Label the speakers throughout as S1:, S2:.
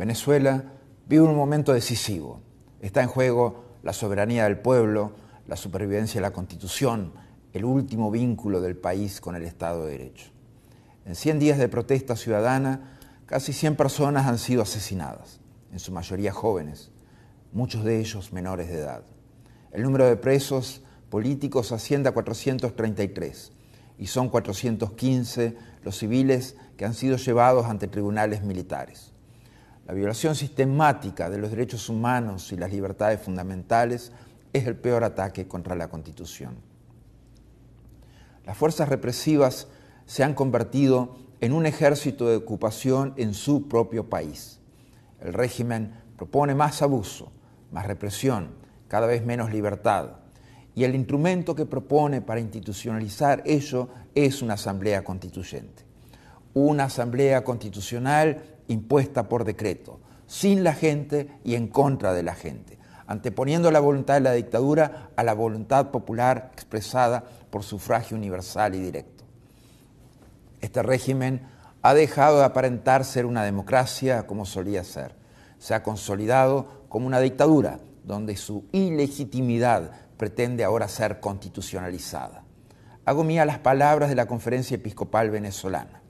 S1: Venezuela vive un momento decisivo. Está en juego la soberanía del pueblo, la supervivencia de la constitución, el último vínculo del país con el Estado de Derecho. En 100 días de protesta ciudadana, casi 100 personas han sido asesinadas, en su mayoría jóvenes, muchos de ellos menores de edad. El número de presos políticos asciende a 433 y son 415 los civiles que han sido llevados ante tribunales militares. La violación sistemática de los derechos humanos y las libertades fundamentales es el peor ataque contra la Constitución. Las fuerzas represivas se han convertido en un ejército de ocupación en su propio país. El régimen propone más abuso, más represión, cada vez menos libertad. Y el instrumento que propone para institucionalizar ello es una asamblea constituyente. Una asamblea constitucional impuesta por decreto, sin la gente y en contra de la gente, anteponiendo la voluntad de la dictadura a la voluntad popular expresada por sufragio universal y directo. Este régimen ha dejado de aparentar ser una democracia como solía ser. Se ha consolidado como una dictadura donde su ilegitimidad pretende ahora ser constitucionalizada. Hago mía las palabras de la Conferencia Episcopal Venezolana.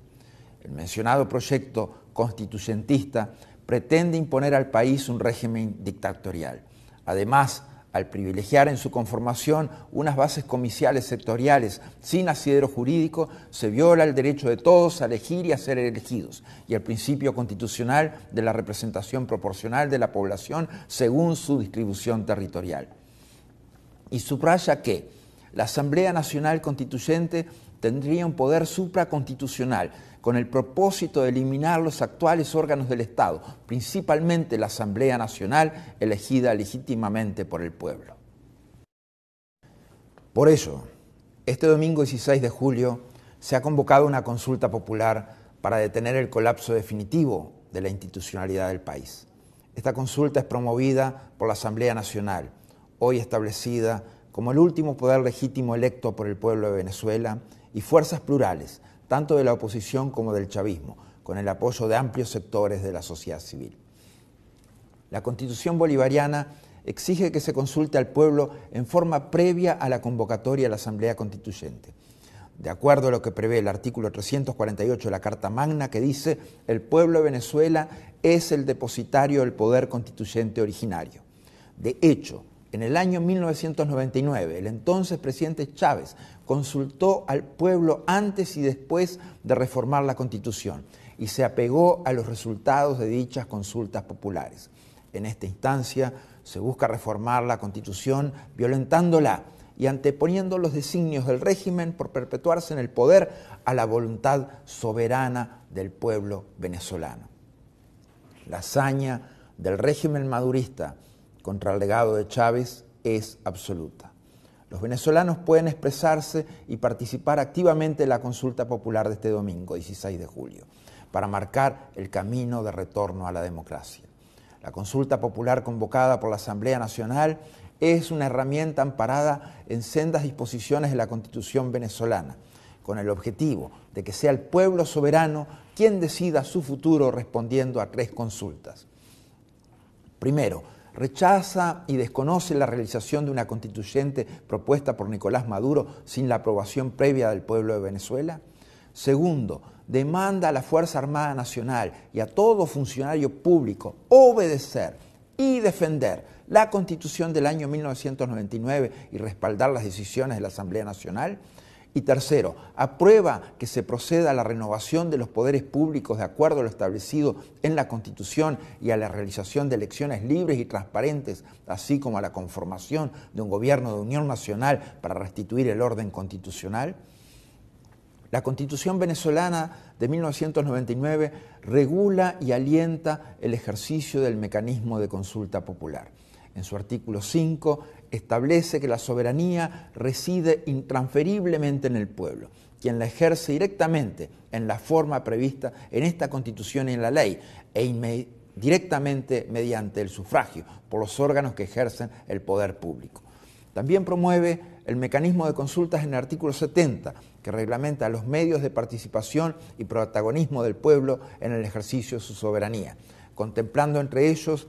S1: El mencionado proyecto constituyentista pretende imponer al país un régimen dictatorial. Además, al privilegiar en su conformación unas bases comiciales sectoriales sin asidero jurídico, se viola el derecho de todos a elegir y a ser elegidos y el principio constitucional de la representación proporcional de la población según su distribución territorial. Y subraya que la Asamblea Nacional Constituyente tendría un poder supraconstitucional con el propósito de eliminar los actuales órganos del Estado, principalmente la Asamblea Nacional elegida legítimamente por el pueblo. Por eso, este domingo 16 de julio se ha convocado una consulta popular para detener el colapso definitivo de la institucionalidad del país. Esta consulta es promovida por la Asamblea Nacional, hoy establecida como el último poder legítimo electo por el pueblo de Venezuela y fuerzas plurales, tanto de la oposición como del chavismo, con el apoyo de amplios sectores de la sociedad civil. La constitución bolivariana exige que se consulte al pueblo en forma previa a la convocatoria a la Asamblea Constituyente. De acuerdo a lo que prevé el artículo 348 de la Carta Magna, que dice, el pueblo de Venezuela es el depositario del poder constituyente originario. De hecho, en el año 1999, el entonces presidente Chávez consultó al pueblo antes y después de reformar la Constitución y se apegó a los resultados de dichas consultas populares. En esta instancia se busca reformar la Constitución violentándola y anteponiendo los designios del régimen por perpetuarse en el poder a la voluntad soberana del pueblo venezolano. La hazaña del régimen madurista contra el legado de Chávez es absoluta. Los venezolanos pueden expresarse y participar activamente en la consulta popular de este domingo, 16 de julio, para marcar el camino de retorno a la democracia. La consulta popular convocada por la Asamblea Nacional es una herramienta amparada en sendas disposiciones de la Constitución venezolana, con el objetivo de que sea el pueblo soberano quien decida su futuro respondiendo a tres consultas. Primero, rechaza y desconoce la realización de una constituyente propuesta por Nicolás Maduro sin la aprobación previa del pueblo de Venezuela. Segundo, demanda a la Fuerza Armada Nacional y a todo funcionario público obedecer y defender la constitución del año 1999 y respaldar las decisiones de la Asamblea Nacional. Y tercero, aprueba que se proceda a la renovación de los poderes públicos de acuerdo a lo establecido en la Constitución y a la realización de elecciones libres y transparentes, así como a la conformación de un gobierno de unión nacional para restituir el orden constitucional. La Constitución venezolana de 1999 regula y alienta el ejercicio del mecanismo de consulta popular. En su artículo 5, establece que la soberanía reside intransferiblemente en el pueblo, quien la ejerce directamente en la forma prevista en esta Constitución y en la ley, e directamente mediante el sufragio por los órganos que ejercen el poder público. También promueve el mecanismo de consultas en el artículo 70, que reglamenta los medios de participación y protagonismo del pueblo en el ejercicio de su soberanía, contemplando entre ellos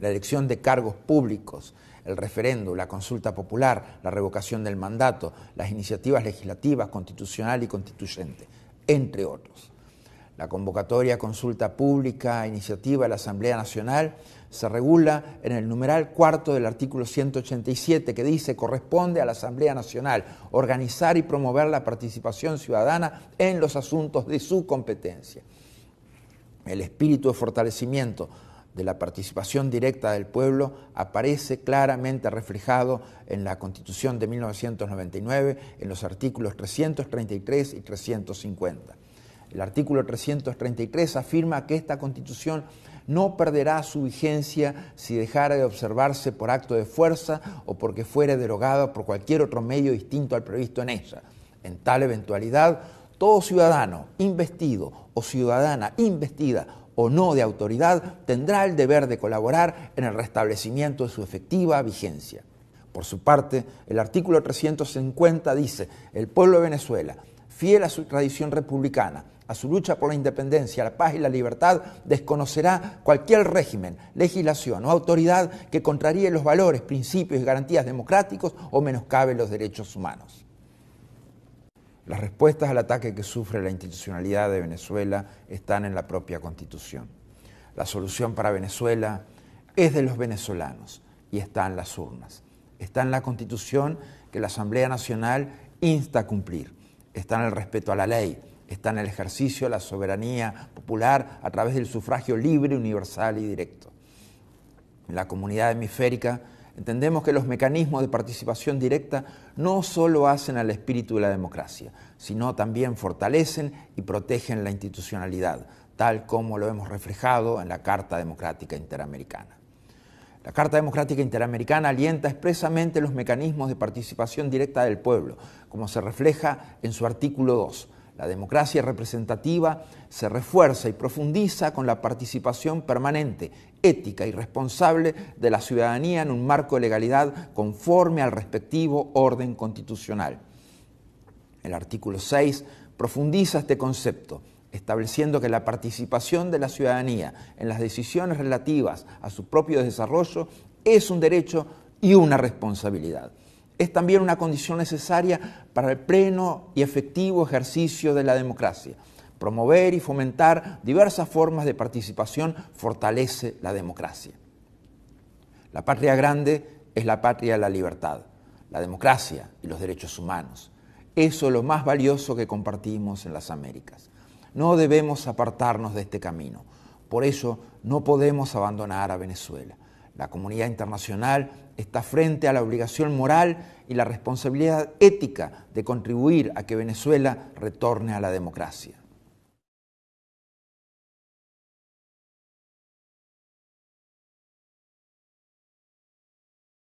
S1: la elección de cargos públicos, el referendo, la consulta popular, la revocación del mandato, las iniciativas legislativas, constitucional y constituyente, entre otros. La convocatoria, consulta pública, e iniciativa de la Asamblea Nacional se regula en el numeral cuarto del artículo 187 que dice corresponde a la Asamblea Nacional organizar y promover la participación ciudadana en los asuntos de su competencia. El espíritu de fortalecimiento de la participación directa del pueblo aparece claramente reflejado en la Constitución de 1999, en los artículos 333 y 350. El artículo 333 afirma que esta Constitución no perderá su vigencia si dejara de observarse por acto de fuerza o porque fuera derogada por cualquier otro medio distinto al previsto en ella. En tal eventualidad, todo ciudadano investido o ciudadana investida o no de autoridad tendrá el deber de colaborar en el restablecimiento de su efectiva vigencia. Por su parte, el artículo 350 dice, el pueblo de Venezuela, fiel a su tradición republicana, a su lucha por la independencia, la paz y la libertad, desconocerá cualquier régimen, legislación o autoridad que contraríe los valores, principios y garantías democráticos o menoscabe los derechos humanos. Las respuestas al ataque que sufre la institucionalidad de Venezuela están en la propia Constitución. La solución para Venezuela es de los venezolanos y está en las urnas. Está en la Constitución que la Asamblea Nacional insta a cumplir. Está en el respeto a la ley, está en el ejercicio de la soberanía popular a través del sufragio libre, universal y directo. En la comunidad hemisférica Entendemos que los mecanismos de participación directa no solo hacen al espíritu de la democracia, sino también fortalecen y protegen la institucionalidad, tal como lo hemos reflejado en la Carta Democrática Interamericana. La Carta Democrática Interamericana alienta expresamente los mecanismos de participación directa del pueblo, como se refleja en su artículo 2 la democracia representativa se refuerza y profundiza con la participación permanente, ética y responsable de la ciudadanía en un marco de legalidad conforme al respectivo orden constitucional. El artículo 6 profundiza este concepto, estableciendo que la participación de la ciudadanía en las decisiones relativas a su propio desarrollo es un derecho y una responsabilidad es también una condición necesaria para el pleno y efectivo ejercicio de la democracia. Promover y fomentar diversas formas de participación fortalece la democracia. La patria grande es la patria de la libertad, la democracia y los derechos humanos. Eso es lo más valioso que compartimos en las Américas. No debemos apartarnos de este camino. Por eso no podemos abandonar a Venezuela. La comunidad internacional está frente a la obligación moral y la responsabilidad ética de contribuir a que Venezuela retorne a la democracia.